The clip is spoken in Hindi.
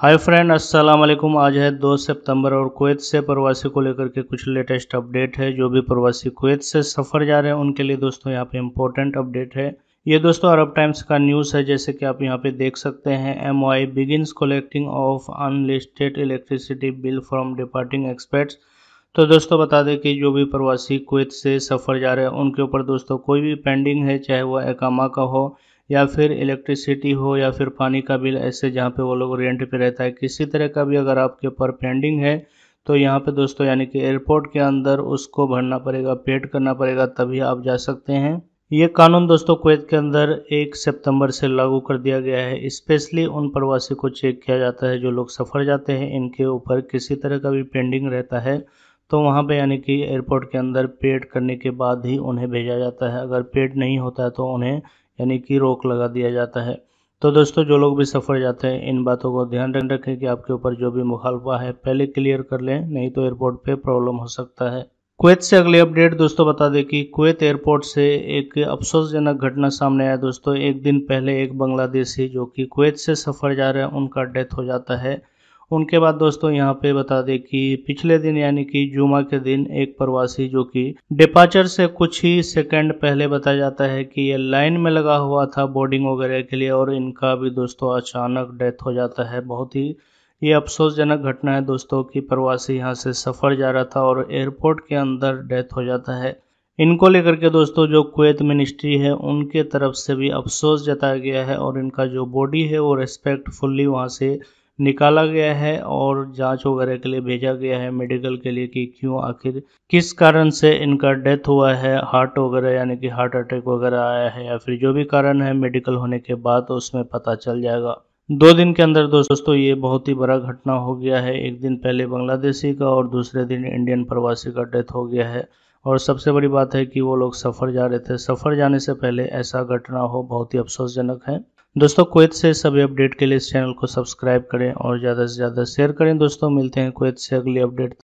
हाय फ्रेंड अस्सलाम वालेकुम आज है 2 सितंबर और कुवैत से प्रवासी को लेकर के कुछ लेटेस्ट अपडेट है जो भी प्रवासी कुवैत से सफ़र जा रहे हैं उनके लिए दोस्तों यहाँ पे इम्पोर्टेंट अपडेट है ये दोस्तों अरब टाइम्स का न्यूज़ है जैसे कि आप यहाँ पे देख सकते हैं M Y beginners collecting of unlisted electricity bill from departing experts तो दोस्तों बता दें कि जो भी प्रवासी कुवैत से सफ़र जा रहे हैं उनके ऊपर दोस्तों कोई भी पेंडिंग है चाहे वह एकामा का हो या फिर इलेक्ट्रिसिटी हो या फिर पानी का बिल ऐसे जहाँ पे वो लोग रेंट पे रहता है किसी तरह का भी अगर आपके ऊपर पेंडिंग है तो यहाँ पे दोस्तों यानी कि एयरपोर्ट के अंदर उसको भरना पड़ेगा पेड करना पड़ेगा तभी आप जा सकते हैं ये कानून दोस्तों कुवैत के अंदर एक सितंबर से लागू कर दिया गया है स्पेशली उन प्रवासी को चेक किया जाता है जो लोग सफ़र जाते हैं इनके ऊपर किसी तरह का भी पेंडिंग रहता है तो वहाँ पे यानी कि एयरपोर्ट के अंदर पेड करने के बाद ही उन्हें भेजा जाता है अगर पेड नहीं होता है तो उन्हें यानी कि रोक लगा दिया जाता है तो दोस्तों जो लोग भी सफ़र जाते हैं इन बातों को ध्यान रखें कि आपके ऊपर जो भी मुखालफा है पहले क्लियर कर लें नहीं तो एयरपोर्ट पर प्रॉब्लम हो सकता है कुवैत से अगली अपडेट दोस्तों बता दें कि कुवैत एयरपोर्ट से एक अफसोसजनक घटना सामने आया दोस्तों एक दिन पहले एक बांग्लादेशी जो कि कुवैत से सफ़र जा रहे हैं उनका डेथ हो जाता है उनके बाद दोस्तों यहाँ पे बता दें कि पिछले दिन यानी कि जुमा के दिन एक प्रवासी जो कि डिपार्चर से कुछ ही सेकंड पहले बताया जाता है कि ये लाइन में लगा हुआ था बोर्डिंग वगैरह के लिए और इनका भी दोस्तों अचानक डेथ हो जाता है बहुत ही ये अफसोसजनक घटना है दोस्तों कि प्रवासी यहाँ से सफ़र जा रहा था और एयरपोर्ट के अंदर डेथ हो जाता है इनको लेकर के दोस्तों जो कुवैत मिनिस्ट्री है उनके तरफ से भी अफसोस जताया गया है और इनका जो बॉडी है वो रेस्पेक्टफुल्ली वहाँ से निकाला गया है और जांच वगैरह के लिए भेजा गया है मेडिकल के लिए कि क्यों आखिर किस कारण से इनका डेथ हुआ है हार्ट वगैरह यानी कि हार्ट अटैक वगैरह आया है या फिर जो भी कारण है मेडिकल होने के बाद उसमें पता चल जाएगा दो दिन के अंदर दोस्तों ये बहुत ही बड़ा घटना हो गया है एक दिन पहले बांग्लादेशी का और दूसरे दिन इंडियन प्रवासी का डेथ हो गया है और सबसे बड़ी बात है कि वो लोग सफ़र जा रहे थे सफ़र जाने से पहले ऐसा घटना हो बहुत ही अफसोसजनक है दोस्तों कोत से सभी अपडेट के लिए इस चैनल को सब्सक्राइब करें और ज़्यादा से ज़्यादा शेयर करें दोस्तों मिलते हैं कोत से अगली अपडेट